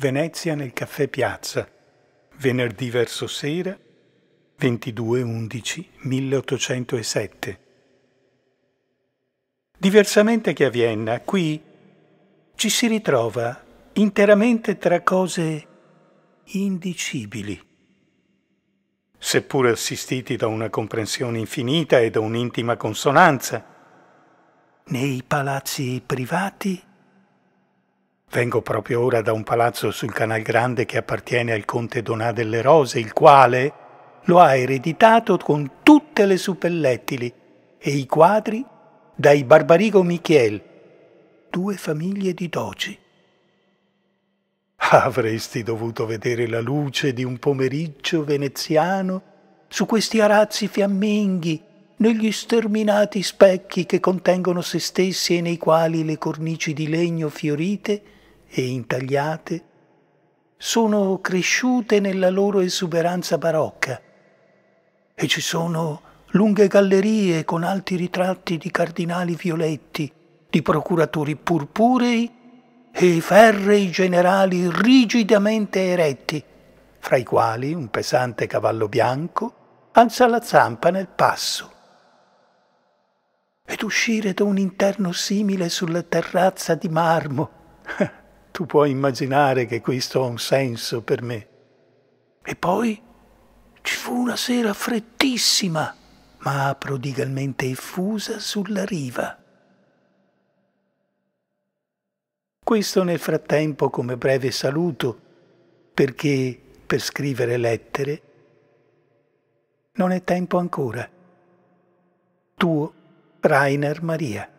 Venezia nel caffè Piazza, venerdì verso sera 22-11-1807. Diversamente che a Vienna, qui ci si ritrova interamente tra cose indicibili. Seppur assistiti da una comprensione infinita e da un'intima consonanza, nei palazzi privati Vengo proprio ora da un palazzo sul Canal Grande che appartiene al conte Donà delle Rose, il quale lo ha ereditato con tutte le suppellettili e i quadri dai Barbarigo Michiel, due famiglie di doci. Avresti dovuto vedere la luce di un pomeriggio veneziano su questi arazzi fiamminghi, negli sterminati specchi che contengono se stessi e nei quali le cornici di legno fiorite e intagliate, sono cresciute nella loro esuberanza barocca e ci sono lunghe gallerie con alti ritratti di cardinali violetti, di procuratori purpurei e ferrei generali rigidamente eretti, fra i quali un pesante cavallo bianco alza la zampa nel passo. Ed uscire da un interno simile sulla terrazza di marmo Tu puoi immaginare che questo ha un senso per me. E poi ci fu una sera frettissima, ma prodigalmente effusa sulla riva. Questo nel frattempo come breve saluto, perché per scrivere lettere non è tempo ancora. Tuo Rainer Maria.